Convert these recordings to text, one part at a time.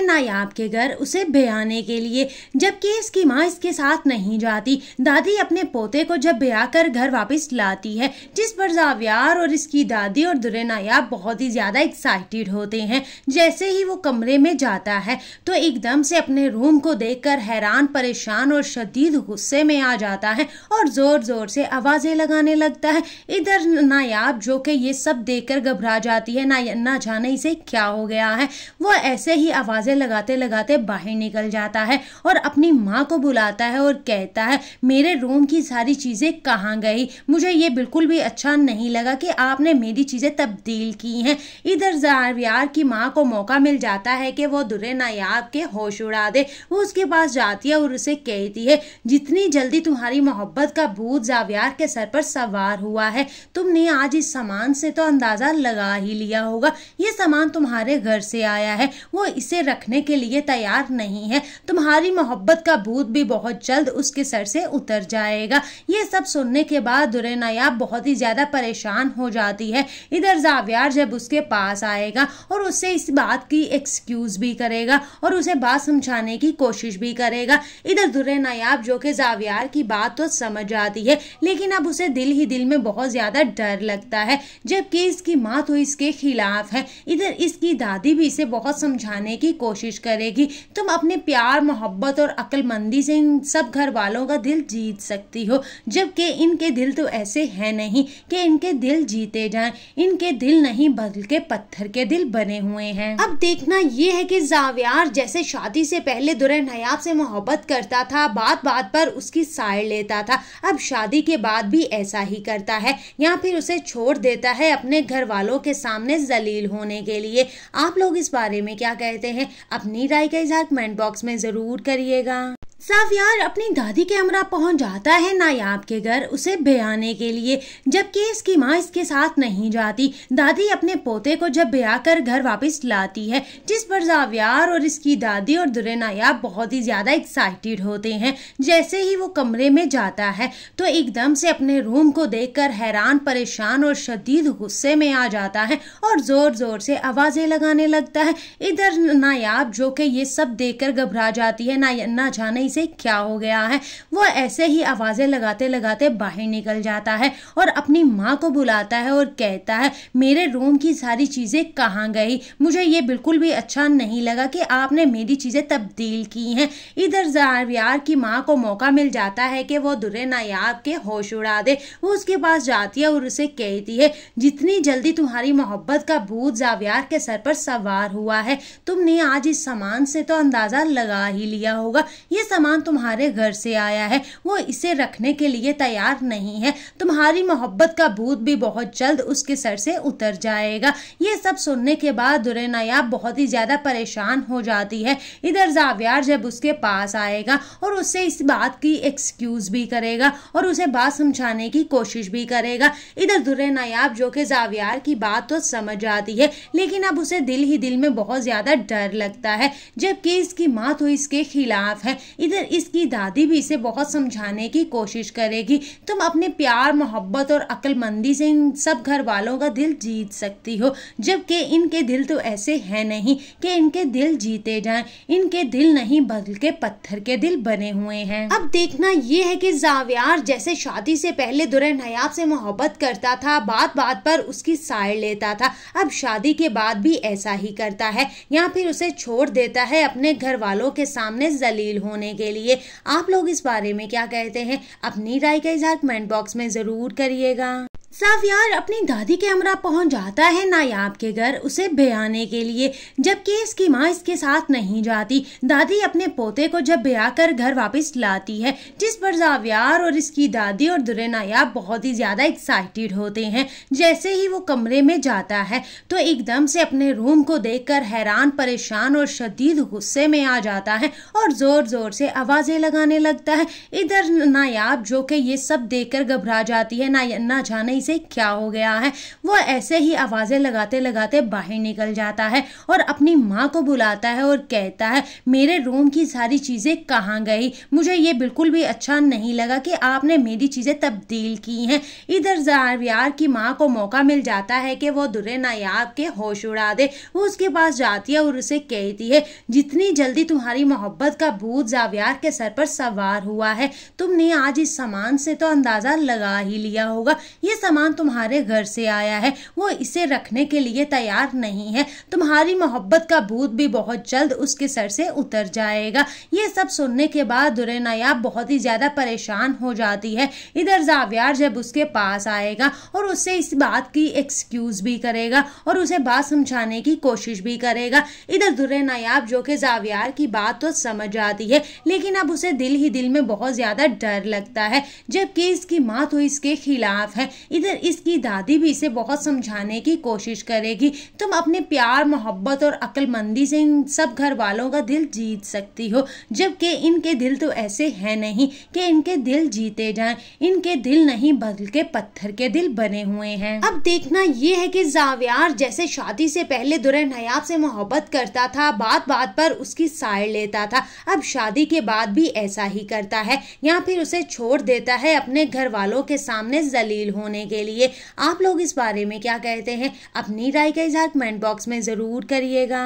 नायाब के घर उसे बेहने के लिए जबकि इसकी माँ इसके साथ नहीं जाती दादी अपने पोते को जब बेहा कर घर वापस लाती है जिस पर जावियार और इसकी दादी और दुरे नायाब बहुत ही ज़्यादा एक्साइटेड होते हैं जैसे ही वो कमरे में जाता है तो एकदम से अपने रूम को देखकर हैरान परेशान और शदीद गुस्से में आ जाता है और ज़ोर ज़ोर से आवाज़ें लगाने लगता है इधर नायाब जो कि ये सब कर घबरा जाती है ना ना जाने इसे क्या हो गया है वो ऐसे ही आवाज़ आवाज़ें लगाते लगाते बाहर निकल जाता है और अपनी माँ को बुलाता है और कहता है मेरे रूम की सारी चीज़ें कहाँ गई मुझे ये बिल्कुल भी अच्छा नहीं लगा कि आपने मेरी चीज़ें तब्दील की हैं इधर जारवियार की माँ को मौका मिल जाता है कि वह दुरे नायाब के होश उड़ा दे वो उसके पास जाती है और उसे कहती है जितनी जल्दी तुम्हारी मोहब्बत का भूत जावियार के सर पर सवार हुआ है तुमने आज इस सामान से तो अंदाज़ा लगा ही लिया होगा ये सामान तुम्हारे घर से आया है वो इसे रखने के लिए तैयार नहीं है तुम्हारी मोहब्बत का भूत भी बहुत जल्द उसके सर से उतर जाएगा ये सब सुनने के बाद दुरेनाया बहुत ही ज़्यादा परेशान हो जाती है इधर जाव्यार जब उसके पास आएगा और उससे इस बात की एक्सक्यूज़ भी करेगा और उसे बात समझाने की कोशिश भी करेगा इधर दुरेनायाब जो कि जाव्यार की बात तो समझ आती है लेकिन अब उसे दिल ही दिल में बहुत ज़्यादा डर लगता है जबकि इसकी माँ तो इसके खिलाफ है इधर इसकी दादी भी इसे बहुत समझाने की कोशिश करेगी तुम अपने प्यार मोहब्बत और अक्लमंदी से इन सब घर वालों का दिल जीत सकती हो जबकि इनके दिल तो ऐसे हैं नहीं कि इनके दिल जीते जाएं इनके दिल नहीं बल्कि पत्थर के दिल बने हुए हैं अब देखना यह है कि जावियार जैसे शादी से पहले दुल्हन हयाब से मोहब्बत करता था बात बात पर उसकी साइड लेता था अब शादी के बाद भी ऐसा ही करता है या फिर उसे छोड़ देता है अपने घर वालों के सामने जलील होने के लिए आप लोग इस बारे में क्या कहते हैं अपनी राय का इजहार कमेंट बॉक्स में ज़रूर करिएगा साफियार अपनी दादी के हमरा पहुंच जाता है नायाब के घर उसे ब्याने के लिए जबकि इसकी माँ इसके साथ नहीं जाती दादी अपने पोते को जब ब्या कर घर वापस लाती है जिस पर साफियार और इसकी दादी और दुरे नायाब बहुत ही ज़्यादा एक्साइटेड होते हैं जैसे ही वो कमरे में जाता है तो एकदम से अपने रूम को देख कर हैरान परेशान और शदीद गुस्से में आ जाता है और ज़ोर ज़ोर से आवाज़ें लगाने लगता है इधर नायाब जो कि ये सब देख कर घबरा जाती है ना ना जाने से क्या हो गया है वो ऐसे ही आवाज़ें लगाते लगाते बाहर निकल जाता है और अपनी माँ को बुलाता है और कहता है मेरे रूम की सारी चीज़ें कहाँ गई मुझे ये बिल्कुल भी अच्छा नहीं लगा कि आपने मेरी चीज़ें तब्दील की हैं इधर जारवियार की माँ को मौका मिल जाता है कि वो दुरे नायाब के होश उड़ा दे वो उसके पास जाती है और उसे कहती है जितनी जल्दी तुम्हारी मोहब्बत का भूत जावियार के सर पर सवार हुआ है तुमने आज इस सामान से तो अंदाज़ा लगा ही लिया होगा ये सामान तुम्हारे घर से आया है वो इसे रखने के लिए तैयार नहीं है तुम्हारी मोहब्बत का भूत भी बहुत जल्द उसके सर से उतर जाएगा ये सब सुनने के बाद दुरेनायाब बहुत ही ज़्यादा परेशान हो जाती है इधर जावियार जब उसके पास आएगा और उससे इस बात की एक्सक्यूज़ भी करेगा और उसे बात समझाने की कोशिश भी करेगा इधर दुरेनायाब जो कि जावियार की बात तो समझ आती है लेकिन अब उसे दिल ही दिल में बहुत ज़्यादा डर लगता है जबकि इसकी माँ तो इसके खिलाफ है इधर इधर इसकी दादी भी इसे बहुत समझाने की कोशिश करेगी तुम अपने प्यार मोहब्बत और अक्लमंदी से इन सब घर वालों का दिल जीत सकती हो जबकि इनके दिल तो ऐसे हैं नहीं कि इनके दिल जीते जाएं इनके दिल नहीं बल्कि पत्थर के दिल बने हुए हैं अब देखना ये है कि जावियार जैसे शादी से पहले दुल्हन नयाब से मोहब्बत करता था बात बात पर उसकी साइड लेता था अब शादी के बाद भी ऐसा ही करता है या फिर उसे छोड़ देता है अपने घर वालों के सामने जलील होने करने के लिए आप लोग इस बारे में क्या कहते हैं अपनी राय का इजहार कमेंट बॉक्स में ज़रूर करिएगा साफियार अपनी दादी के हमरा पहुंच जाता है नायाब के घर उसे बेहाने के लिए जबकि इसकी माँ इसके साथ नहीं जाती दादी अपने पोते को जब ब्या कर घर वापस लाती है जिस पर साफियार और इसकी दादी और दुरे नायाब बहुत ही ज़्यादा एक्साइटेड होते हैं जैसे ही वो कमरे में जाता है तो एकदम से अपने रूम को देख कर हैरान परेशान और शदीद गुस्से में आ जाता है और ज़ोर ज़ोर से आवाज़ें लगाने लगता है इधर नायाब जो कि ये सब देख कर घबरा जाती है ना ना जाने कहीं से क्या हो गया है वो ऐसे ही आवाज़ें लगाते लगाते बाहर निकल जाता है और अपनी माँ को बुलाता है और कहता है मेरे रूम की सारी चीज़ें कहाँ गई मुझे ये बिल्कुल भी अच्छा नहीं लगा कि आपने मेरी चीज़ें तब्दील की हैं इधर जारवियार की माँ को मौका मिल जाता है कि वो दुरे नायाब के होश उड़ा दे वो उसके पास जाती है और उसे कहती है जितनी जल्दी तुम्हारी मोहब्बत का भूत जावियार के सर पर सवार हुआ है तुमने आज इस सामान से तो अंदाज़ा लगा ही लिया होगा ये सामान तुम्हारे घर से आया है वो इसे रखने के लिए तैयार नहीं है तुम्हारी मोहब्बत का भूत भी बहुत जल्द उसके सर से उतर जाएगा ये सब सुनने के बाद दुरेनायाब बहुत ही ज़्यादा परेशान हो जाती है इधर जाव्यार जब उसके पास आएगा और उससे इस बात की एक्सक्यूज़ भी करेगा और उसे बात समझाने की कोशिश भी करेगा इधर दुरेनायाब जो कि जाव्यार की बात तो समझ आती है लेकिन अब उसे दिल ही दिल में बहुत ज़्यादा डर लगता है जबकि इसकी माँ तो इसके खिलाफ है इधर इसकी दादी भी इसे बहुत समझाने की कोशिश करेगी तुम अपने प्यार मोहब्बत और अक्लमंदी से इन सब घर वालों का दिल जीत सकती हो जबकि इनके दिल तो ऐसे हैं नहीं कि इनके दिल जीते जाएं इनके दिल नहीं बल्कि पत्थर के दिल बने हुए हैं अब देखना ये है कि जावियार जैसे शादी से पहले दुल्हन नयाब से मोहब्बत करता था बात बात पर उसकी साइड लेता था अब शादी के बाद भी ऐसा ही करता है या फिर उसे छोड़ देता है अपने घर वालों के सामने जलील होने के लिए आप लोग इस बारे में क्या कहते हैं अपनी राय का इजहार कमेंट बॉक्स में ज़रूर करिएगा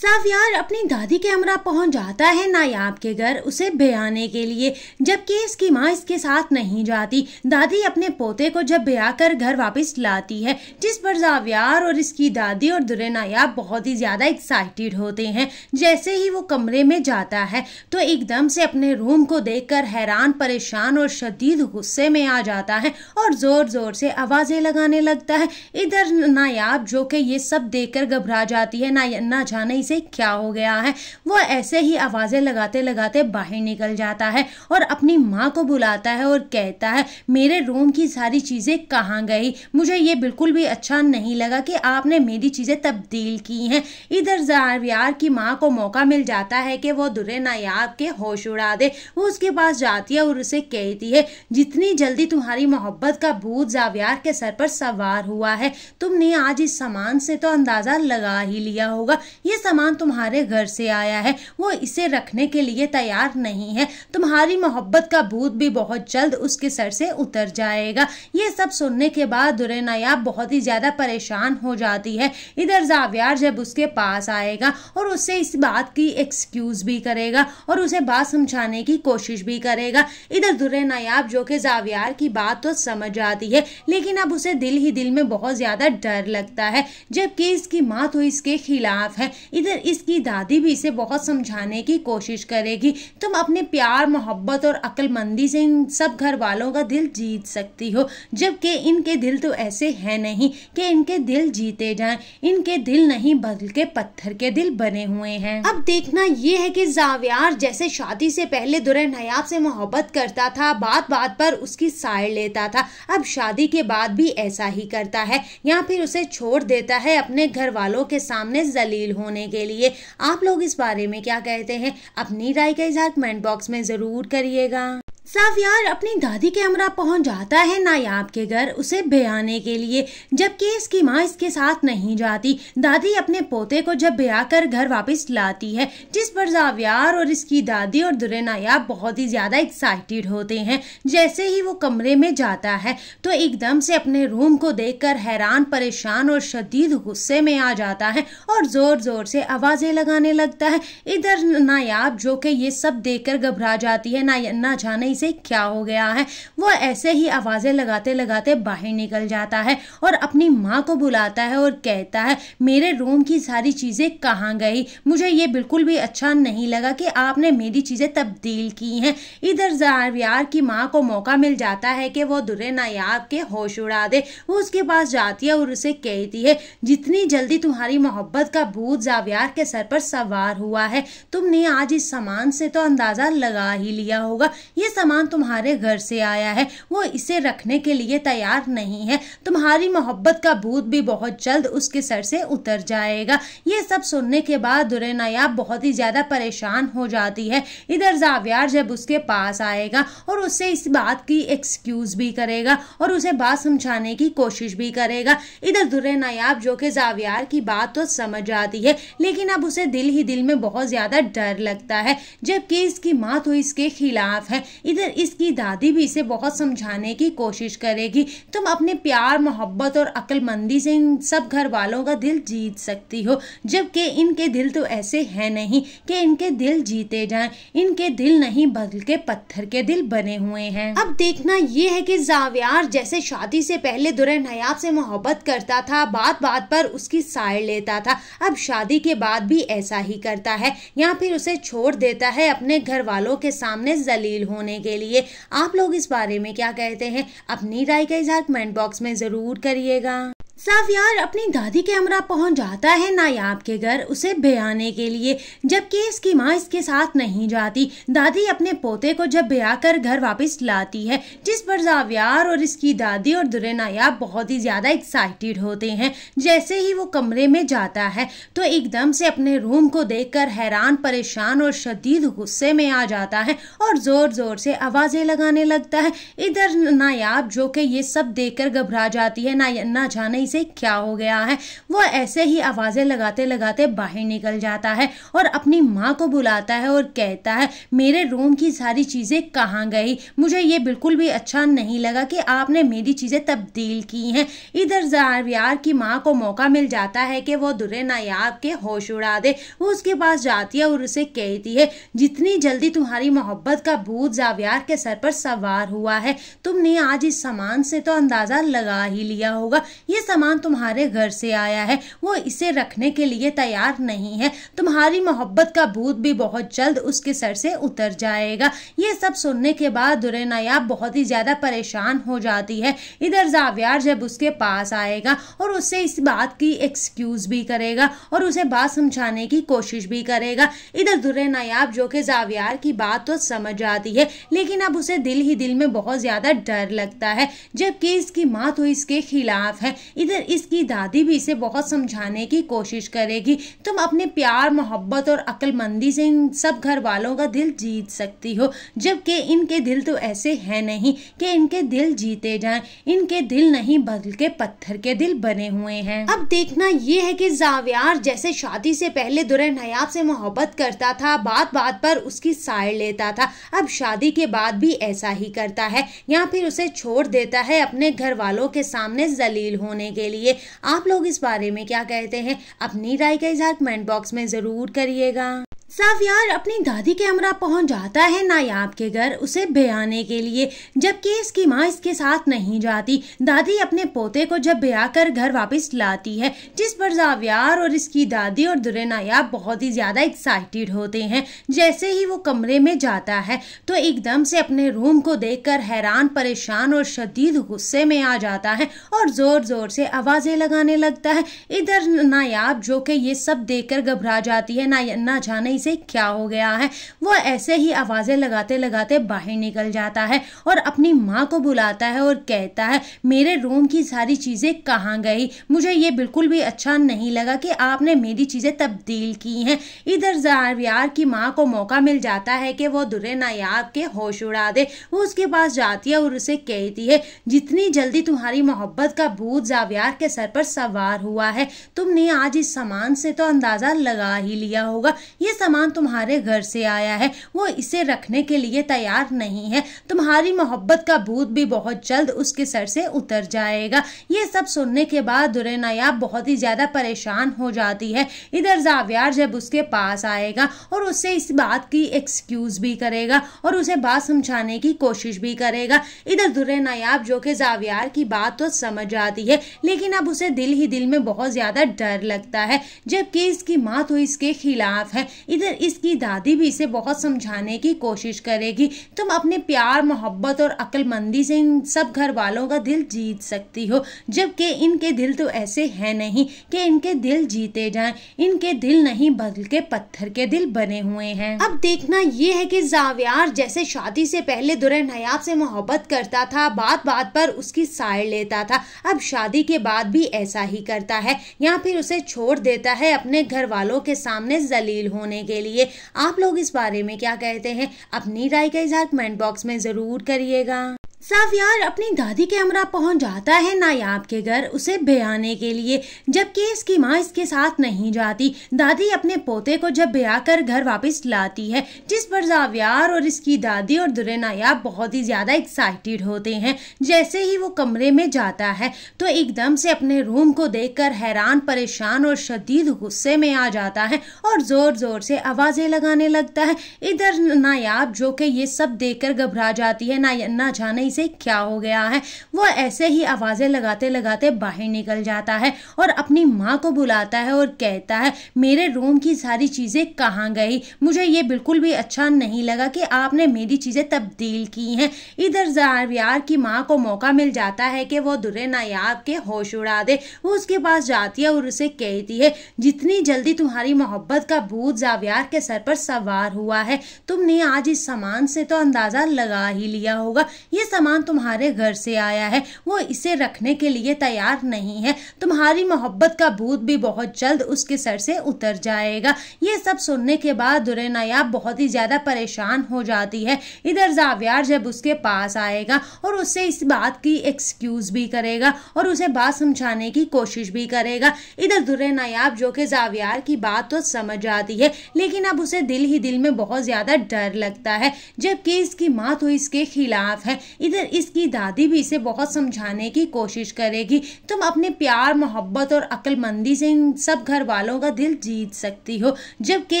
सावियार अपनी दादी के हमरा पहुंच जाता है नायाब के घर उसे बेहने के लिए जबकि इसकी माँ इसके साथ नहीं जाती दादी अपने पोते को जब ब्या कर घर वापस लाती है जिस पर जावियार और इसकी दादी और दुरे नायाब बहुत ही ज़्यादा एक्साइटेड होते हैं जैसे ही वो कमरे में जाता है तो एकदम से अपने रूम को कर हैरान परेशान और शदीद गुस्से में आ जाता है और ज़ोर ज़ोर से आवाज़ें लगाने लगता है इधर नायाब जो कि ये सब कर घबरा जाती है ना ना जाने इसे से क्या हो गया है वो ऐसे ही आवाज़ें लगाते लगाते बाहर निकल जाता है और अपनी माँ को बुलाता है और कहता है मेरे रूम की सारी चीज़ें कहाँ गई मुझे ये बिल्कुल भी अच्छा नहीं लगा कि आपने मेरी चीज़ें तब्दील की हैं इधर जारवियार की माँ को मौका मिल जाता है कि वो दुरे नायाब के होश उड़ा दे वो उसके पास जाती है और उसे कहती है जितनी जल्दी तुम्हारी मोहब्बत का भूत जावियार के सर पर सवार हुआ है तुमने आज इस सामान से तो अंदाज़ा लगा ही लिया होगा ये सामान सामान तुम्हारे घर से आया है वो इसे रखने के लिए तैयार नहीं है तुम्हारी मोहब्बत का भूत भी बहुत जल्द उसके सर से उतर जाएगा ये सब सुनने के बाद दुरेनायाब बहुत ही ज़्यादा परेशान हो जाती है इधर जावियार जब उसके पास आएगा और उससे इस बात की एक्सक्यूज़ भी करेगा और उसे बात समझाने की कोशिश भी करेगा इधर दुरेनायाब जो कि जावियार की बात तो समझ आती है लेकिन अब उसे दिल ही दिल में बहुत ज़्यादा डर लगता है जबकि इसकी माँ तो इसके खिलाफ है इधर इसकी दादी भी इसे बहुत समझाने की कोशिश करेगी तुम अपने प्यार मोहब्बत और अक्लमंदी से इन सब घर वालों का दिल जीत सकती हो जबकि इनके दिल तो ऐसे हैं नहीं कि इनके दिल जीते जाएं इनके दिल नहीं बल्कि पत्थर के दिल बने हुए हैं अब देखना यह है कि जाव्यार जैसे शादी से पहले दुरन हयाब से मोहब्बत करता था बात बात पर उसकी साइड लेता था अब शादी के बाद भी ऐसा ही करता है या फिर उसे छोड़ देता है अपने घर वालों के सामने जलील होने के लिए आप लोग इस बारे में क्या कहते हैं अपनी राय का इजहार कमेंट बॉक्स में ज़रूर करिएगा साफियार अपनी दादी के हमरा पहुंच जाता है नायाब के घर उसे ब्याने के लिए जबकि इसकी माँ इसके साथ नहीं जाती दादी अपने पोते को जब कर घर वापस लाती है जिस पर साफियार और इसकी दादी और दुरे नायाब बहुत ही ज़्यादा एक्साइटेड होते हैं जैसे ही वो कमरे में जाता है तो एकदम से अपने रूम को कर हैरान परेशान और शदीद गुस्से में आ जाता है और ज़ोर ज़ोर से आवाज़ें लगाने लगता है इधर नायाब जो कि ये सब कर घबरा जाती है ना ना जाने से क्या हो गया है वो ऐसे ही आवाज़ें लगाते लगाते बाहर निकल जाता है और अपनी माँ को बुलाता है और कहता है मेरे रूम की सारी चीज़ें कहाँ गई मुझे ये बिल्कुल भी अच्छा नहीं लगा कि आपने मेरी चीज़ें तब्दील की हैं इधर जारवियार की माँ को मौका मिल जाता है कि वो दुरे नायाब के होश उड़ा दे वो उसके पास जाती है और उसे कहती है जितनी जल्दी तुम्हारी मोहब्बत का भूत जावियार के सर पर सवार हुआ है तुमने आज इस सामान से तो अंदाज़ा लगा ही लिया होगा ये सामान तुम्हारे घर से आया है वो इसे रखने के लिए तैयार नहीं है तुम्हारी मोहब्बत का भूत भी बहुत जल्द उसके सर से उतर जाएगा ये सब सुनने के बाद दुरेनाया बहुत ही ज़्यादा परेशान हो जाती है इधर जाव्यार जब उसके पास आएगा और उससे इस बात की एक्सक्यूज़ भी करेगा और उसे बात समझाने की कोशिश भी करेगा इधर दुरेनायाब जो कि जाव्यार की बात तो समझ आती है लेकिन अब उसे दिल ही दिल में बहुत ज़्यादा डर लगता है जबकि इसकी माँ तो इसके खिलाफ है इधर इसकी दादी भी इसे बहुत समझाने की कोशिश करेगी तुम अपने प्यार मोहब्बत और अक्लमंदी से इन सब घर वालों का दिल जीत सकती हो जबकि इनके दिल तो ऐसे हैं नहीं कि इनके दिल जीते जाएं इनके दिल नहीं बल्कि पत्थर के दिल बने हुए हैं अब देखना यह है कि जावियार जैसे शादी से पहले दुरे नयाब से मोहब्बत करता था बात बात पर उसकी साइड लेता था अब शादी के बाद भी ऐसा ही करता है या फिर उसे छोड़ देता है अपने घर वालों के सामने जलील होने के लिए आप लोग इस बारे में क्या कहते हैं अपनी राय का इजहार कमेंट बॉक्स में ज़रूर करिएगा साफियार अपनी दादी के हमरा पहुंच जाता है नायाब के घर उसे ब्याने के लिए जबकि इसकी माँ इसके साथ नहीं जाती दादी अपने पोते को जब ब्या कर घर वापस लाती है जिस पर जावियार और इसकी दादी और दुरे नायाब बहुत ही ज़्यादा एक्साइटेड होते हैं जैसे ही वो कमरे में जाता है तो एकदम से अपने रूम को देख कर हैरान परेशान और शदीद गुस्से में आ जाता है और ज़ोर ज़ोर से आवाज़ें लगाने लगता है इधर नायाब जो कि ये सब देख कर घबरा जाती है ना ना जाने से क्या हो गया है वो ऐसे ही आवाज़ें लगाते लगाते बाहर निकल जाता है और अपनी माँ को बुलाता है और कहता है मेरे रूम की सारी चीज़ें कहाँ गई मुझे ये बिल्कुल भी अच्छा नहीं लगा कि आपने मेरी चीज़ें तब्दील की हैं इधर जारवियार की माँ को मौका मिल जाता है कि वो दुरे नायाब के होश उड़ा दे वो उसके पास जाती है और उसे कहती है जितनी जल्दी तुम्हारी मोहब्बत का भूत जावियार के सर पर सवार हुआ है तुमने आज इस सामान से तो अंदाज़ा लगा ही लिया होगा ये सामान सामान तुम्हारे घर से आया है वो इसे रखने के लिए तैयार नहीं है तुम्हारी मोहब्बत का भूत भी बहुत जल्द उसके सर से उतर जाएगा ये सब सुनने के बाद दुरेनाया बहुत ही ज़्यादा परेशान हो जाती है इधर जाव्यार जब उसके पास आएगा और उससे इस बात की एक्सक्यूज़ भी करेगा और उसे बात समझाने की कोशिश भी करेगा इधर दुरेनायाब जो कि जाव्यार की बात तो समझ आती है लेकिन अब उसे दिल ही दिल में बहुत ज़्यादा डर लगता है जबकि इसकी माँ तो इसके खिलाफ है इधर इधर इसकी दादी भी इसे बहुत समझाने की कोशिश करेगी तुम अपने प्यार मोहब्बत और अक्लमंदी से इन सब घर वालों का दिल जीत सकती हो जबकि इनके दिल तो ऐसे हैं नहीं कि इनके दिल जीते जाएं इनके दिल नहीं बल्कि पत्थर के दिल बने हुए हैं अब देखना यह है कि जावियार जैसे शादी से पहले दुरे नयाब से मोहब्बत करता था बात बात पर उसकी साइड लेता था अब शादी के बाद भी ऐसा ही करता है या फिर उसे छोड़ देता है अपने घर वालों के सामने जलील होने के के लिए आप लोग इस बारे में क्या कहते हैं अपनी राय का इजहार कमेंट बॉक्स में ज़रूर करिएगा सावियार अपनी दादी के हमरा पहुंच जाता है नायाब के घर उसे ब्याने के लिए जबकि इसकी माँ इसके साथ नहीं जाती दादी अपने पोते को जब ब्या कर घर वापस लाती है जिस पर जावियार और इसकी दादी और दुरे नायाब बहुत ही ज़्यादा एक्साइटेड होते हैं जैसे ही वो कमरे में जाता है तो एकदम से अपने रूम को देख कर हैरान परेशान और शदीद गुस्से में आ जाता है और ज़ोर ज़ोर से आवाज़ें लगाने लगता है इधर नायाब जो कि ये सब देख कर घबरा जाती है ना ना जाने से क्या हो गया है वो ऐसे ही आवाज़ें लगाते लगाते बाहर निकल जाता है और अपनी माँ को बुलाता है और कहता है मेरे रूम की सारी चीज़ें कहाँ गई मुझे ये बिल्कुल भी अच्छा नहीं लगा कि आपने मेरी चीज़ें तब्दील की हैं इधर जारवियार की माँ को मौका मिल जाता है कि वो दुरे नायाब के होश उड़ा दे वो उसके पास जाती है और उसे कहती है जितनी जल्दी तुम्हारी मोहब्बत का भूत जावियार के सर पर सवार हुआ है तुमने आज इस सामान से तो अंदाज़ा लगा ही लिया होगा ये सामान तुम्हारे घर से आया है वो इसे रखने के लिए तैयार नहीं है तुम्हारी मोहब्बत का भूत भी बहुत जल्द उसके सर से उतर जाएगा ये सब सुनने के बाद दुरेनायाब बहुत ही ज़्यादा परेशान हो जाती है इधर जाव्यार जब उसके पास आएगा और उससे इस बात की एक्सक्यूज़ भी करेगा और उसे बात समझाने की कोशिश भी करेगा इधर दुरेनायाब जो कि जाव्यार की बात तो समझ आती है लेकिन अब उसे दिल ही दिल में बहुत ज़्यादा डर लगता है जबकि इसकी माँ तो इसके खिलाफ है इधर इधर इसकी दादी भी इसे बहुत समझाने की कोशिश करेगी तुम अपने प्यार मोहब्बत और अक्लमंदी से इन सब घर वालों का दिल जीत सकती हो जबकि इनके दिल तो ऐसे हैं नहीं कि इनके दिल जीते जाएं इनके दिल नहीं बल्कि पत्थर के दिल बने हुए हैं अब देखना ये है कि जावियार जैसे शादी से पहले दुल्हन नयाब से मोहब्बत करता था बात बात पर उसकी साइड लेता था अब शादी के बाद भी ऐसा ही करता है या फिर उसे छोड़ देता है अपने घर वालों के सामने जलील होने करने के लिए आप लोग इस बारे में क्या कहते हैं अपनी राय का इजहार कमेंट बॉक्स में ज़रूर करिएगा सावियार अपनी दादी के हमरा पहुंच जाता है नायाब के घर उसे ब्याने के लिए जबकि इसकी माँ इसके साथ नहीं जाती दादी अपने पोते को जब कर घर वापस लाती है जिस पर जावियार और इसकी दादी और दुरे नायाब बहुत ही ज़्यादा एक्साइटेड होते हैं जैसे ही वो कमरे में जाता है तो एकदम से अपने रूम को कर हैरान परेशान और शदीद गुस्से में आ जाता है और ज़ोर ज़ोर से आवाज़ें लगाने लगता है इधर नायाब जो कि ये सब कर घबरा जाती है ना ना जाने से क्या हो गया है वो ऐसे ही आवाज़ें लगाते लगाते बाहर निकल जाता है और अपनी माँ को बुलाता है और कहता है मेरे रूम की सारी चीज़ें कहाँ गई मुझे ये बिल्कुल भी अच्छा नहीं लगा कि आपने मेरी चीज़ें तब्दील की हैं इधर जारवियार की माँ को मौका मिल जाता है कि वो दुरे नायाब के होश उड़ा दे वो उसके पास जाती है और उसे कहती है जितनी जल्दी तुम्हारी मोहब्बत का भूत जावियार के सर पर सवार हुआ है तुमने आज इस सामान से तो अंदाज़ा लगा ही लिया होगा ये सामान तुम्हारे घर से आया है वो इसे रखने के लिए तैयार नहीं है तुम्हारी मोहब्बत का भूत भी बहुत जल्द उसके सर से उतर जाएगा ये सब सुनने के बाद दुरेनायाब बहुत ही ज़्यादा परेशान हो जाती है इधर जाव्यार जब उसके पास आएगा और उससे इस बात की एक्सक्यूज भी करेगा और उसे बात समझाने की कोशिश भी करेगा इधर दुरेनायाब जो कि जाव्यार की बात तो समझ आती है लेकिन अब उसे दिल ही दिल में बहुत ज़्यादा डर लगता है जबकि इसकी माँ तो इसके खिलाफ है इधर इसकी दादी भी इसे बहुत समझाने की कोशिश करेगी तुम अपने प्यार मोहब्बत और अक्लमंदी से इन सब घर वालों का दिल जीत सकती हो जबकि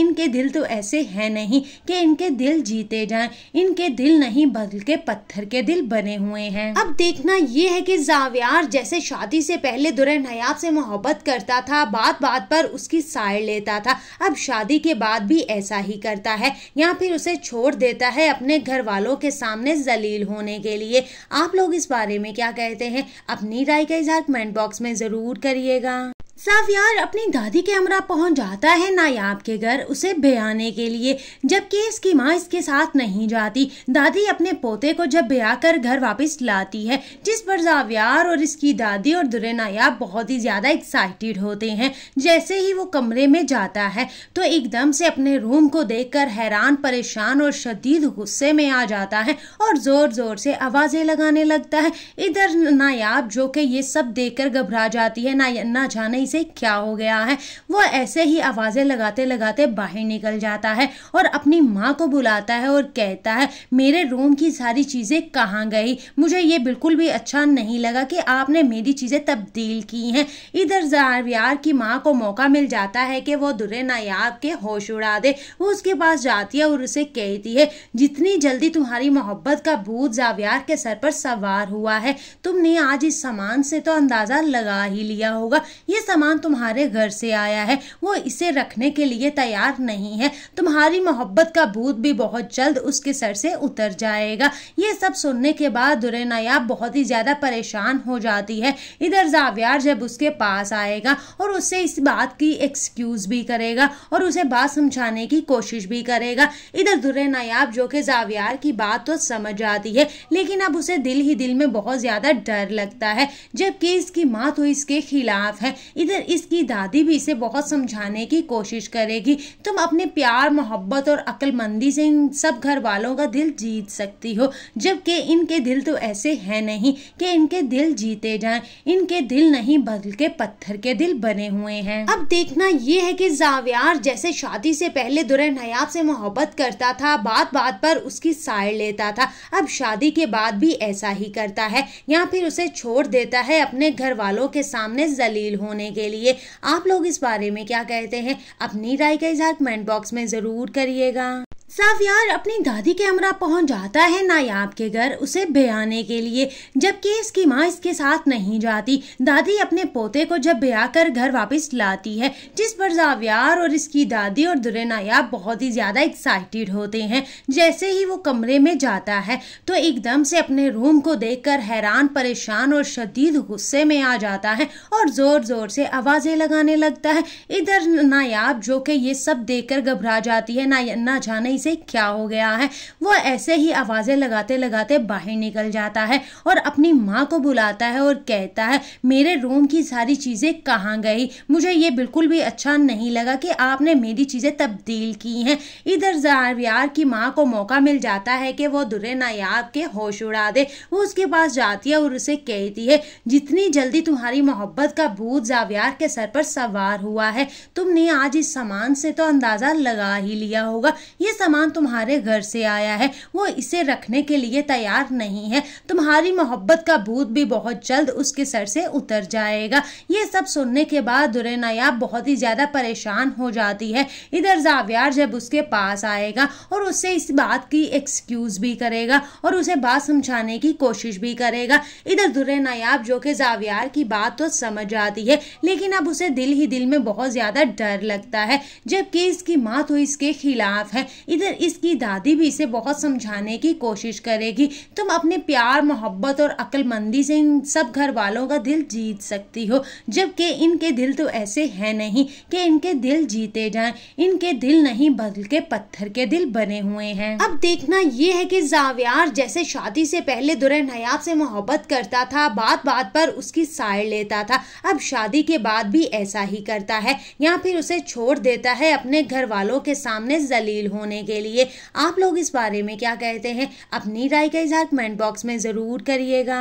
इनके दिल तो ऐसे हैं नहीं कि इनके दिल जीते जाएं इनके दिल नहीं बल्कि पत्थर के दिल बने हुए हैं अब देखना यह है कि जावियार जैसे शादी से पहले दुल्हन नयाब से मोहब्बत करता था बात बात पर उसकी साइड लेता था अब शादी के बाद भी ऐसा ही करता है या फिर उसे छोड़ देता है अपने घर वालों के सामने जलील होने के के लिए आप लोग इस बारे में क्या कहते हैं अपनी राय का इजहार कमेंट बॉक्स में ज़रूर करिएगा साफियार अपनी दादी के हमरा पहुंच जाता है नायाब के घर उसे बेहने के लिए जबकि इसकी माँ इसके साथ नहीं जाती दादी अपने पोते को जब ब्या कर घर वापस लाती है जिस पर साफियार और इसकी दादी और दुरे नायाब बहुत ही ज़्यादा एक्साइटेड होते हैं जैसे ही वो कमरे में जाता है तो एकदम से अपने रूम को देख कर हैरान परेशान और शदीद गुस्से में आ जाता है और ज़ोर ज़ोर से आवाज़ें लगाने लगता है इधर नायाब जो कि ये सब देख कर घबरा जाती है ना ना जाने कहीं से क्या हो गया है वो ऐसे ही आवाज़ें लगाते लगाते बाहर निकल जाता है और अपनी माँ को बुलाता है और कहता है मेरे रूम की सारी चीज़ें कहाँ गई मुझे ये बिल्कुल भी अच्छा नहीं लगा कि आपने मेरी चीज़ें तब्दील की हैं इधर जारवियार की माँ को मौका मिल जाता है कि वो दुरे नायाब के होश उड़ा दे वो उसके पास जाती है और उसे कहती है जितनी जल्दी तुम्हारी मोहब्बत का भूत जावियार के सर पर सवार हुआ है तुमने आज इस सामान से तो अंदाज़ा लगा ही लिया होगा ये सामान सामान तुम्हारे घर से आया है वो इसे रखने के लिए तैयार नहीं है तुम्हारी मोहब्बत का भूत भी बहुत जल्द उसके सर से उतर जाएगा ये सब सुनने के बाद दुरेनायाब बहुत ही ज़्यादा परेशान हो जाती है इधर जाव्यार जब उसके पास आएगा और उससे इस बात की एक्सक्यूज़ भी करेगा और उसे बात समझाने की कोशिश भी करेगा इधर दुरेनायाब जो कि जाव्यार की बात तो समझ आती है लेकिन अब उसे दिल ही दिल में बहुत ज़्यादा डर लगता है जबकि इसकी माँ तो इसके खिलाफ है इधर इसकी दादी भी इसे बहुत समझाने की कोशिश करेगी तुम अपने प्यार मोहब्बत और अक्लमंदी से इन सब घर वालों का दिल जीत सकती हो जबकि इनके दिल तो ऐसे हैं नहीं कि इनके दिल जीते जाएं इनके दिल नहीं बल्कि पत्थर के दिल बने हुए हैं अब देखना यह है कि जाव्यार जैसे शादी से पहले दुरन नयाब से मोहब्बत करता था बात बात पर उसकी साइड लेता था अब शादी के बाद भी ऐसा ही करता है या फिर उसे छोड़ देता है अपने घर वालों के सामने जलील होने के लिए आप लोग इस बारे में क्या कहते हैं अपनी राय का इजहार कमेंट बॉक्स में ज़रूर करिएगा साफियार अपनी दादी के हमरा पहुंच जाता है नायाब के घर उसे ब्याने के लिए जबकि इसकी माँ इसके साथ नहीं जाती दादी अपने पोते को जब कर घर वापस लाती है जिस पर साफियार और इसकी दादी और दुरे नायाब बहुत ही ज़्यादा एक्साइटेड होते हैं जैसे ही वो कमरे में जाता है तो एकदम से अपने रूम को कर हैरान परेशान और शदीद गुस्से में आ जाता है और ज़ोर ज़ोर से आवाज़ें लगाने लगता है इधर नायाब जो कि ये सब कर घबरा जाती है ना ना जाने कहीं से क्या हो गया है वो ऐसे ही आवाज़ें लगाते लगाते बाहर निकल जाता है और अपनी माँ को बुलाता है और कहता है मेरे रूम की सारी चीज़ें कहाँ गई मुझे ये बिल्कुल भी अच्छा नहीं लगा कि आपने मेरी चीज़ें तब्दील की हैं इधर जारवियार की माँ को मौका मिल जाता है कि वो दुरे नायाब के होश उड़ा दे वो उसके पास जाती है और उसे कहती है जितनी जल्दी तुम्हारी मोहब्बत का भूत जावियार के सर पर सवार हुआ है तुमने आज इस सामान से तो अंदाज़ा लगा ही लिया होगा ये सामान तुम्हारे घर से आया है वो इसे रखने के लिए तैयार नहीं है तुम्हारी मोहब्बत का भूत भी बहुत जल्द उसके सर से उतर जाएगा ये सब सुनने के बाद दुरेनायाब बहुत ही ज़्यादा परेशान हो जाती है इधर जाव्यार जब उसके पास आएगा और उससे इस बात की एक्सक्यूज़ भी करेगा और उसे बात समझाने की कोशिश भी करेगा इधर दुरेनायाब जो कि जाव्यार की बात तो समझ आती है लेकिन अब उसे दिल ही दिल में बहुत ज़्यादा डर लगता है जबकि इसकी माँ तो इसके खिलाफ है इधर इसकी दादी भी इसे बहुत समझाने की कोशिश करेगी तुम अपने प्यार मोहब्बत और अक्लमंदी से इन सब घर वालों का दिल जीत सकती हो जबकि इनके दिल तो ऐसे हैं नहीं कि इनके दिल जीते जाएं इनके दिल नहीं बल्कि पत्थर के दिल बने हुए हैं अब देखना यह है कि जाव्यार जैसे शादी से पहले दुरन नयाब से मोहब्बत करता था बात बात पर उसकी साइड लेता था अब शादी के बाद भी ऐसा ही करता है या फिर उसे छोड़ देता है अपने घर वालों के सामने जलील होने के लिए आप लोग इस बारे में क्या कहते हैं अपनी राय का इजहार कमेंट बॉक्स में ज़रूर करिएगा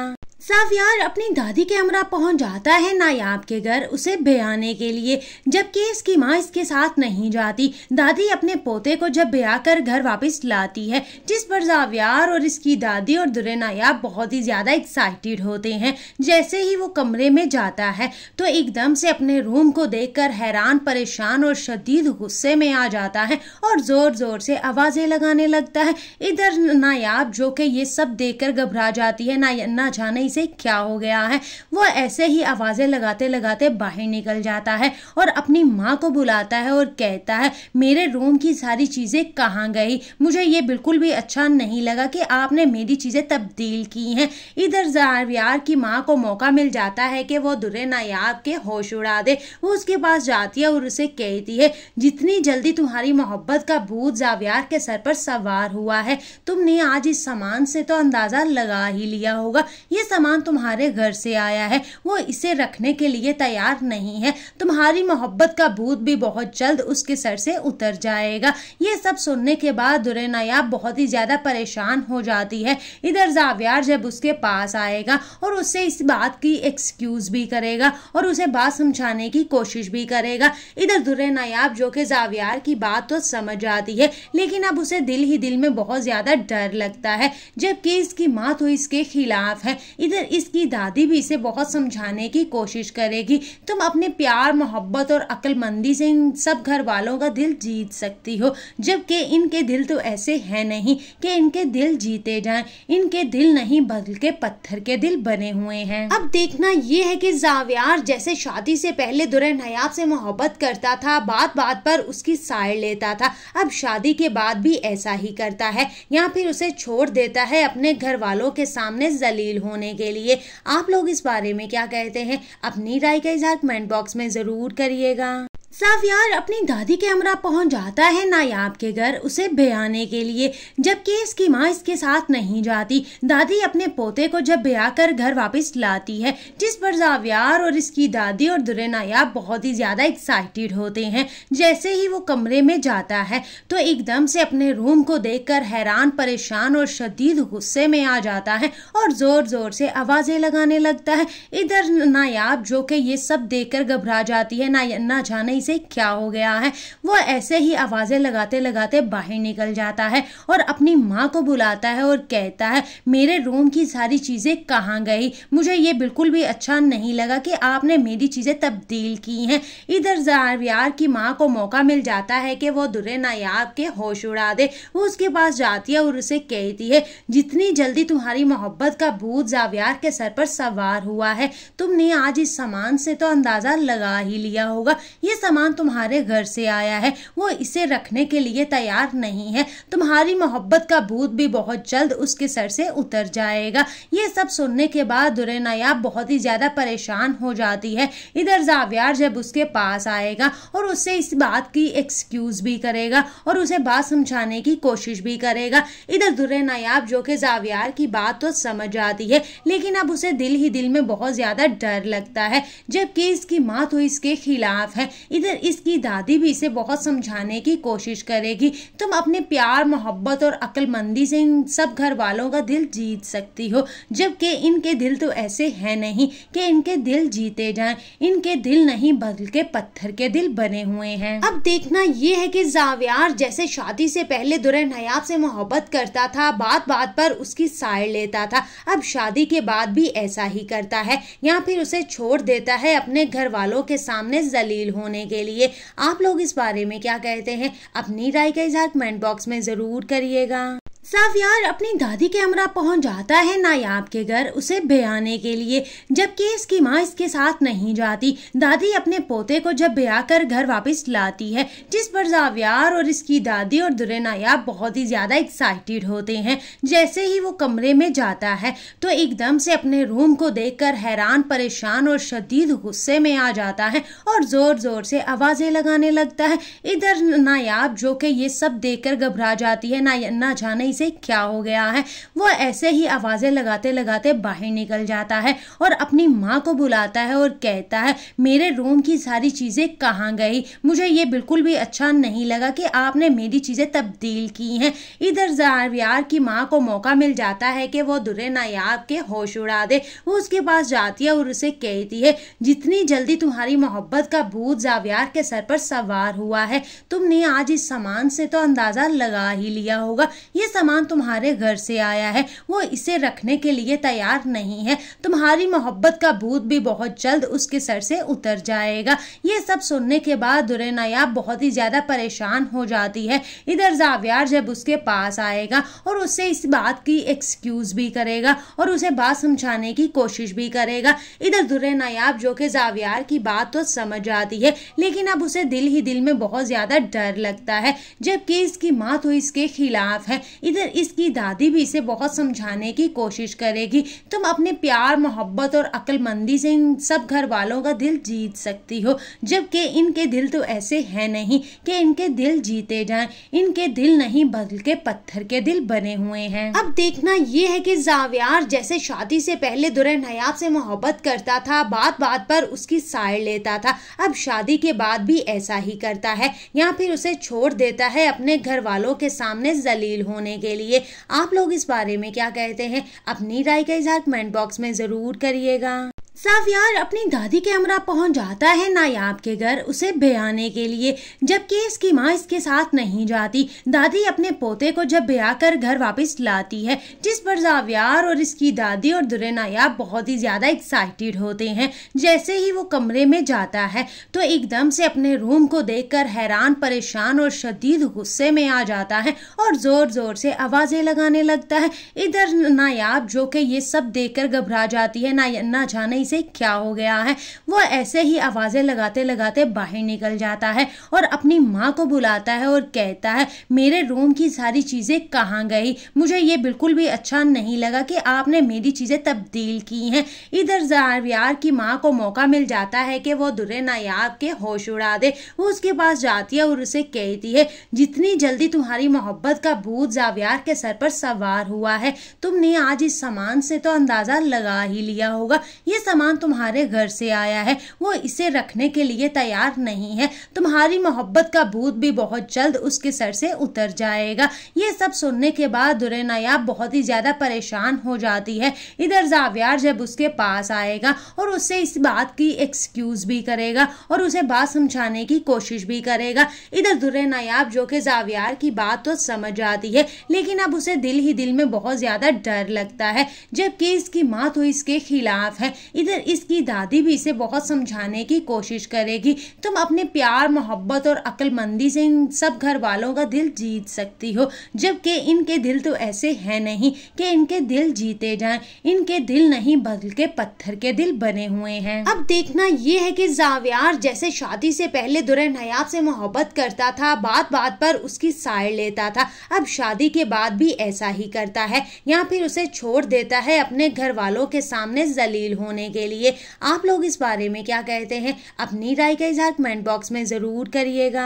साफियार अपनी दादी के हमरा पहुंच जाता है नायाब के घर उसे ब्याने के लिए जबकि इसकी माँ इसके साथ नहीं जाती दादी अपने पोते को जब ब्या कर घर वापस लाती है जिस पर जावियार और इसकी दादी और दुरे नायाब बहुत ही ज़्यादा एक्साइटेड होते हैं जैसे ही वो कमरे में जाता है तो एकदम से अपने रूम को कर हैरान परेशान और शदीद गुस्से में आ जाता है और ज़ोर ज़ोर से आवाज़ें लगाने लगता है इधर नायाब जो कि ये सब कर घबरा जाती है ना ना जाने से क्या हो गया है वो ऐसे ही आवाज़ें लगाते लगाते बाहर निकल जाता है और अपनी माँ को बुलाता है और कहता है मेरे रूम की सारी चीज़ें कहाँ गई मुझे ये बिल्कुल भी अच्छा नहीं लगा कि आपने मेरी चीज़ें तब्दील की हैं इधर जारवियार की माँ को मौका मिल जाता है कि वो दुरे नायाब के होश उड़ा दे वो उसके पास जाती है और उसे कहती है जितनी जल्दी तुम्हारी मोहब्बत का भूत जावियार के सर पर सवार हुआ है तुमने आज इस सामान से तो अंदाज़ा लगा ही लिया होगा ये सामान सामान तुम्हारे घर से आया है वो इसे रखने के लिए तैयार नहीं है तुम्हारी मोहब्बत का भूत भी बहुत जल्द उसके सर से उतर जाएगा ये सब सुनने के बाद दुरेनाया बहुत ही ज़्यादा परेशान हो जाती है इधर जाव्यार जब उसके पास आएगा और उससे इस बात की एक्सक्यूज़ भी करेगा और उसे बात समझाने की कोशिश भी करेगा इधर दुरे नायाब जो कि जाव्यार की बात तो समझ आती है लेकिन अब उसे दिल ही दिल में बहुत ज़्यादा डर लगता है जबकि इसकी माँ तो इसके खिलाफ है इधर इधर इसकी दादी भी इसे बहुत समझाने की कोशिश करेगी तुम अपने प्यार मोहब्बत और अक्लमंदी से इन सब घर वालों का दिल जीत सकती हो जबकि इनके दिल तो ऐसे हैं नहीं कि इनके दिल जीते जाएं इनके दिल नहीं बल्कि पत्थर के दिल बने हुए हैं अब देखना यह है कि जावियार जैसे शादी से पहले दुल्हन नयाब से मोहब्बत करता था बात बात पर उसकी साइड लेता था अब शादी के बाद भी ऐसा ही करता है या फिर उसे छोड़ देता है अपने घर वालों के सामने जलील होने के के लिए आप लोग इस बारे में क्या कहते हैं अपनी राय का इजहार कमेंट बॉक्स में ज़रूर करिएगा साफियार अपनी दादी के हमरा पहुंच जाता है नायाब के घर उसे ब्याने के लिए जबकि इसकी माँ इसके साथ नहीं जाती दादी अपने पोते को जब ब्या कर घर वापस लाती है जिस पर जावियार और इसकी दादी और दुरे नायाब बहुत ही ज़्यादा एक्साइटेड होते हैं जैसे ही वो कमरे में जाता है तो एकदम से अपने रूम को देख कर हैरान परेशान और शदीद गुस्से में आ जाता है और ज़ोर ज़ोर से आवाज़ें लगाने लगता है इधर नायाब जो कि ये सब देख कर घबरा जाती है ना ना जाने से क्या हो गया है वो ऐसे ही आवाज़ें लगाते लगाते बाहर निकल जाता है और अपनी माँ को बुलाता है और कहता है मेरे रूम की सारी चीज़ें कहाँ गई मुझे ये बिल्कुल भी अच्छा नहीं लगा कि आपने मेरी चीज़ें तब्दील की हैं इधर जारवियार की माँ को मौका मिल जाता है कि वह दुरे नायाब के होश उड़ा दे वो उसके पास जाती है और उसे कहती है जितनी जल्दी तुम्हारी मोहब्बत का भूत जावियार के सर पर सवार हुआ है तुमने आज इस सामान से तो अंदाज़ा लगा ही लिया होगा ये सामान सामान तुम्हारे घर से आया है वो इसे रखने के लिए तैयार नहीं है तुम्हारी मोहब्बत का भूत भी बहुत जल्द उसके सर से उतर जाएगा ये सब सुनने के बाद दुरेनायाब बहुत ही ज़्यादा परेशान हो जाती है इधर जाव्यार जब उसके पास आएगा और उससे इस बात की एक्सक्यूज़ भी करेगा और उसे बात समझाने की कोशिश भी करेगा इधर दुरेनायाब जो कि जाव्यार की बात तो समझ आती है लेकिन अब उसे दिल ही दिल में बहुत ज़्यादा डर लगता है जबकि इसकी माँ तो इसके खिलाफ है इधर इसकी दादी भी इसे बहुत समझाने की कोशिश करेगी तुम अपने प्यार मोहब्बत और अक्लमंदी से इन सब घर वालों का दिल जीत सकती हो जबकि इनके दिल तो ऐसे हैं नहीं कि इनके दिल जीते जाएं इनके दिल नहीं बल्कि पत्थर के दिल बने हुए हैं अब देखना यह है कि जावियार जैसे शादी से पहले दुरे नयाब से मोहब्बत करता था बात बात पर उसकी साइड लेता था अब शादी के बाद भी ऐसा ही करता है या फिर उसे छोड़ देता है अपने घर वालों के सामने जलील होने करने के लिए आप लोग इस बारे में क्या कहते हैं अपनी राय का इजहार कमेंट बॉक्स में ज़रूर करिएगा साफियार अपनी दादी के हमरा पहुंच जाता है नायाब के घर उसे ब्याने के लिए जबकि इसकी माँ इसके साथ नहीं जाती दादी अपने पोते को जब ब्या कर घर वापस लाती है जिस पर साफियार और इसकी दादी और दुरे नायाब बहुत ही ज़्यादा एक्साइटेड होते हैं जैसे ही वो कमरे में जाता है तो एकदम से अपने रूम को देख कर हैरान परेशान और शदीद गुस्से में आ जाता है और ज़ोर ज़ोर से आवाज़ें लगाने लगता है इधर नायाब जो कि ये सब देख कर घबरा जाती है ना ना जाने से क्या हो गया है वो ऐसे ही आवाज़ें लगाते लगाते बाहर निकल जाता है और अपनी माँ को बुलाता है और कहता है मेरे रूम की सारी चीज़ें कहाँ गई मुझे ये बिल्कुल भी अच्छा नहीं लगा कि आपने मेरी चीज़ें तब्दील की हैं इधर जारवियार की माँ को मौका मिल जाता है कि वो दुरे नायाब के होश उड़ा दे वो उसके पास जाती है और उसे कहती है जितनी जल्दी तुम्हारी मोहब्बत का भूत जावियार के सर पर सवार हुआ है तुमने आज इस सामान से तो अंदाज़ा लगा ही लिया होगा ये सामान तुम्हारे घर से आया है वो इसे रखने के लिए तैयार नहीं है तुम्हारी मोहब्बत का भूत भी बहुत जल्द उसके सर से उतर जाएगा ये सब सुनने के बाद दुरेनायाब बहुत ही ज़्यादा परेशान हो जाती है इधर जावियार जब उसके पास आएगा और उससे इस बात की एक्सक्यूज़ भी करेगा और उसे बात समझाने की कोशिश भी करेगा इधर दुरेनायाब जो कि जावियार की बात तो समझ आती है लेकिन अब उसे दिल ही दिल में बहुत ज़्यादा डर लगता है जबकि इसकी माँ तो इसके खिलाफ है इधर इसकी दादी भी इसे बहुत समझाने की कोशिश करेगी तुम अपने प्यार मोहब्बत और अक्लमंदी से इन सब घर वालों का दिल जीत सकती हो जबकि इनके दिल तो ऐसे हैं नहीं कि इनके दिल जीते जाएं इनके दिल नहीं बल्कि पत्थर के दिल बने हुए हैं अब देखना ये है कि जावियार जैसे शादी से पहले दुल्हन नयाब से मोहब्बत करता था बात बात पर उसकी साइड लेता था अब शादी के बाद भी ऐसा ही करता है या फिर उसे छोड़ देता है अपने घर वालों के सामने जलील होने के के लिए आप लोग इस बारे में क्या कहते हैं अपनी राय का इजहार कमेंट बॉक्स में ज़रूर करिएगा साफियार अपनी दादी के अमरा पहुंच जाता है नायाब के घर उसे ब्याने के लिए जबकि इसकी माँ इसके साथ नहीं जाती दादी अपने पोते को जब ब्या कर घर वापस लाती है जिस पर साफियार और इसकी दादी और दुरे नायाब बहुत ही ज़्यादा एक्साइटेड होते हैं जैसे ही वो कमरे में जाता है तो एकदम से अपने रूम को देख कर हैरान परेशान और शदीद गुस्से में आ जाता है और ज़ोर ज़ोर से आवाज़ें लगाने लगता है इधर नायाब जो कि ये सब देख कर घबरा जाती है ना ना जाने से क्या हो गया है वो ऐसे ही आवाज़ें लगाते लगाते बाहर निकल जाता है और अपनी माँ को बुलाता है और कहता है मेरे रूम की सारी चीज़ें कहाँ गई मुझे ये बिल्कुल भी अच्छा नहीं लगा कि आपने मेरी चीज़ें तब्दील की हैं इधर जारवियार की माँ को मौका मिल जाता है कि वो दुरे नायाब के होश उड़ा दे वो उसके पास जाती है और उसे कहती है जितनी जल्दी तुम्हारी मोहब्बत का भूत जाव्यार के सर पर सवार हुआ है तुमने आज इस सामान से तो अंदाज़ा लगा ही लिया होगा ये सामान तुम्हारे घर से आया है वो इसे रखने के लिए तैयार नहीं है तुम्हारी मोहब्बत का भूत भी बहुत जल्द उसके सर से उतर जाएगा ये सब सुनने के बाद दुरेनायाब बहुत ही ज़्यादा परेशान हो जाती है इधर जावियार जब उसके पास आएगा और उससे इस बात की एक्सक्यूज़ भी करेगा और उसे बात समझाने की कोशिश भी करेगा इधर दुरेनायाब जो कि जावियार की बात तो समझ आती है लेकिन अब उसे दिल ही दिल में बहुत ज़्यादा डर लगता है जबकि इसकी माँ तो इसके खिलाफ है इधर इसकी दादी भी इसे बहुत समझाने की कोशिश करेगी तुम अपने प्यार मोहब्बत और अक्लमंदी से इन सब घर वालों का दिल जीत सकती हो जबकि इनके दिल तो ऐसे हैं नहीं कि इनके दिल जीते जाएं इनके दिल नहीं बल्कि पत्थर के दिल बने हुए हैं अब देखना यह है कि जाव्यार जैसे शादी से पहले दुरन नयाब से मोहब्बत करता था बात बात पर उसकी साइड लेता था अब शादी के बाद भी ऐसा ही करता है या फिर उसे छोड़ देता है अपने घर वालों के सामने जलील होने के लिए आप लोग इस बारे में क्या कहते हैं अपनी राय का इजहार कमेंट बॉक्स में ज़रूर करिएगा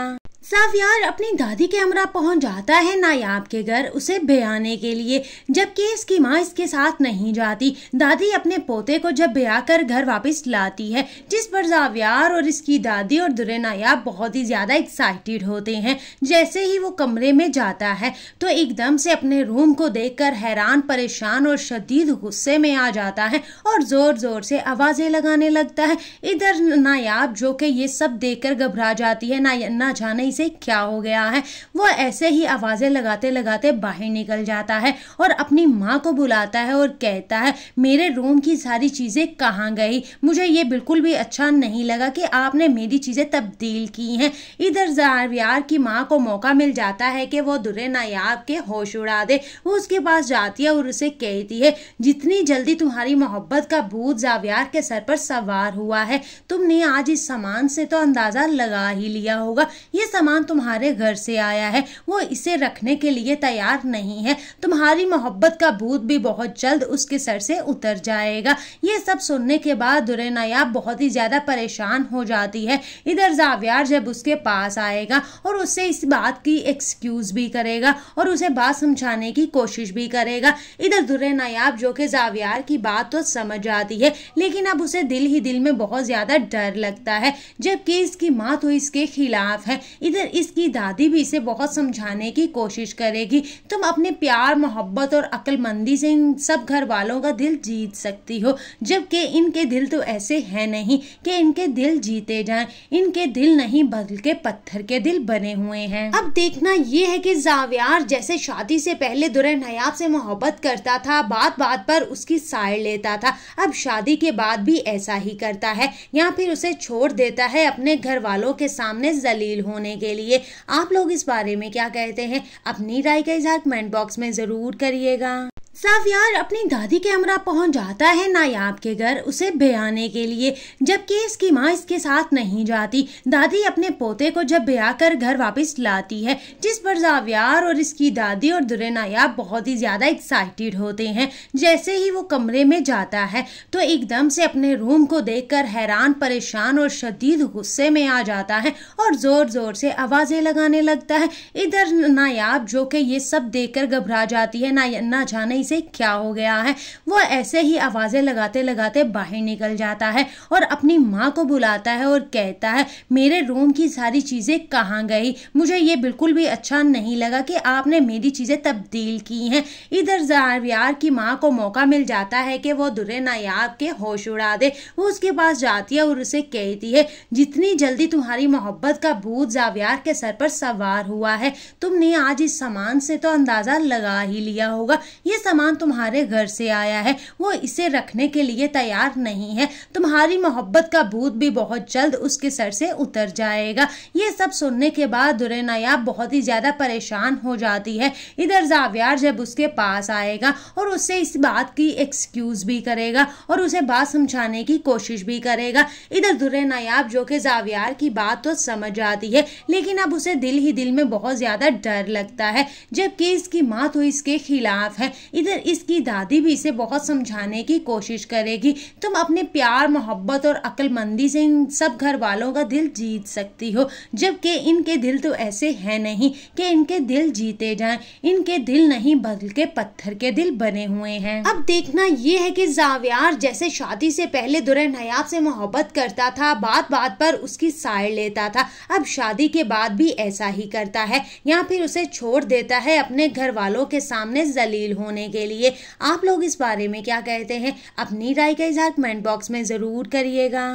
साफियार अपनी दादी के हमरा पहुंच जाता है नायाब के घर उसे ब्याने के लिए जबकि इसकी माँ इसके साथ नहीं जाती दादी अपने पोते को जब कर घर वापस लाती है जिस पर जावियार और इसकी दादी और दुरे नायाब बहुत ही ज़्यादा एक्साइटेड होते हैं जैसे ही वो कमरे में जाता है तो एकदम से अपने रूम को कर हैरान परेशान और शदीद गुस्से में आ जाता है और ज़ोर ज़ोर से आवाज़ें लगाने लगता है इधर नायाब जो कि ये सब कर घबरा जाती है ना ना जाने से क्या हो गया है वो ऐसे ही आवाज़ें लगाते लगाते बाहर निकल जाता है और अपनी माँ को बुलाता है और कहता है मेरे रूम की सारी चीज़ें कहाँ गई मुझे ये बिल्कुल भी अच्छा नहीं लगा कि आपने मेरी चीज़ें तब्दील की हैं इधर जारवियार की माँ को मौका मिल जाता है कि वो दुरे नायाब के होश उड़ा दे वो उसके पास जाती है और उसे कहती है जितनी जल्दी तुम्हारी मोहब्बत का भूत जावियार के सर पर सवार हुआ है तुमने आज इस सामान से तो अंदाज़ा लगा ही लिया होगा ये सामान सामान तुम्हारे घर से आया है वो इसे रखने के लिए तैयार नहीं है तुम्हारी मोहब्बत का भूत भी बहुत जल्द उसके सर से उतर जाएगा ये सब सुनने के बाद दुरेनायाब बहुत ही ज़्यादा परेशान हो जाती है इधर जाव्यार जब उसके पास आएगा और उससे इस बात की एक्सक्यूज़ भी करेगा और उसे बात समझाने की कोशिश भी करेगा इधर दुरेनायाब जो कि जाव्यार की बात तो समझ आती है लेकिन अब उसे दिल ही दिल में बहुत ज़्यादा डर लगता है जबकि इसकी माँ तो इसके खिलाफ है इधर इसकी दादी भी इसे बहुत समझाने की कोशिश करेगी तुम अपने प्यार मोहब्बत और अक्लमंदी से इन सब घर वालों का दिल जीत सकती हो जबकि इनके दिल तो ऐसे हैं नहीं कि इनके दिल जीते जाएं इनके दिल नहीं बल्कि पत्थर के दिल बने हुए हैं अब देखना यह है कि जाव्यार जैसे शादी से पहले दुरन नयाब से मोहब्बत करता था बात बात पर उसकी साइड लेता था अब शादी के बाद भी ऐसा ही करता है या फिर उसे छोड़ देता है अपने घर वालों के सामने जलील होने के लिए आप लोग इस बारे में क्या कहते हैं अपनी राय का इजहार कमेंट बॉक्स में ज़रूर करिएगा साफियार अपनी दादी के हमरा पहुंच जाता है नायाब के घर उसे ब्याने के लिए जबकि इसकी माँ इसके साथ नहीं जाती दादी अपने पोते को जब ब्या कर घर वापस लाती है जिस पर जावियार और इसकी दादी और दुरे नायाब बहुत ही ज़्यादा एक्साइटेड होते हैं जैसे ही वो कमरे में जाता है तो एकदम से अपने रूम को देख कर हैरान परेशान और शदीद गुस्से में आ जाता है और ज़ोर ज़ोर से आवाज़ें लगाने लगता है इधर नायाब जो कि ये सब देख कर घबरा जाती है ना ना जाने भाई से क्या हो गया है वो ऐसे ही आवाज़ें लगाते लगाते बाहर निकल जाता है और अपनी माँ को बुलाता है और कहता है मेरे रूम की सारी चीज़ें कहाँ गई मुझे ये बिल्कुल भी अच्छा नहीं लगा कि आपने मेरी चीज़ें तब्दील की हैं इधर जारवियार की माँ को मौका मिल जाता है कि वो दुरे नायाब के होश उड़ा दे वो उसके पास जाती है और उसे कहती है जितनी जल्दी तुम्हारी मोहब्बत का भूत जावियार के सर पर सवार हुआ है तुमने आज इस सामान से तो अंदाज़ा लगा ही लिया होगा ये सामान तुम्हारे घर से आया है वो इसे रखने के लिए तैयार नहीं है तुम्हारी मोहब्बत का भूत भी बहुत जल्द उसके सर से उतर जाएगा ये सब सुनने के बाद दुरेनाया बहुत ही ज़्यादा परेशान हो जाती है इधर जाव्यार जब उसके पास आएगा और उससे इस बात की एक्सक्यूज़ भी करेगा और उसे बात समझाने की कोशिश भी करेगा इधर दुरेनायाब जो कि जाव्यार की बात तो समझ आती है लेकिन अब उसे दिल ही दिल में बहुत ज़्यादा डर लगता है जबकि इसकी माँ तो इसके खिलाफ है इधर इसकी दादी भी इसे बहुत समझाने की कोशिश करेगी तुम अपने प्यार मोहब्बत और अक्लमंदी से इन सब घर वालों का दिल जीत सकती हो जबकि इनके दिल तो ऐसे हैं नहीं कि इनके दिल जीते जाएं इनके दिल नहीं बल्कि पत्थर के दिल बने हुए हैं अब देखना यह है कि जावियार जैसे शादी से पहले दुरे नयाब से मोहब्बत करता था बात बात पर उसकी साइड लेता था अब शादी के बाद भी ऐसा ही करता है या फिर उसे छोड़ देता है अपने घर वालों के सामने जलील होने के लिए आप लोग इस बारे में क्या कहते हैं अपनी राय का इजहार कमेंट बॉक्स में ज़रूर करिएगा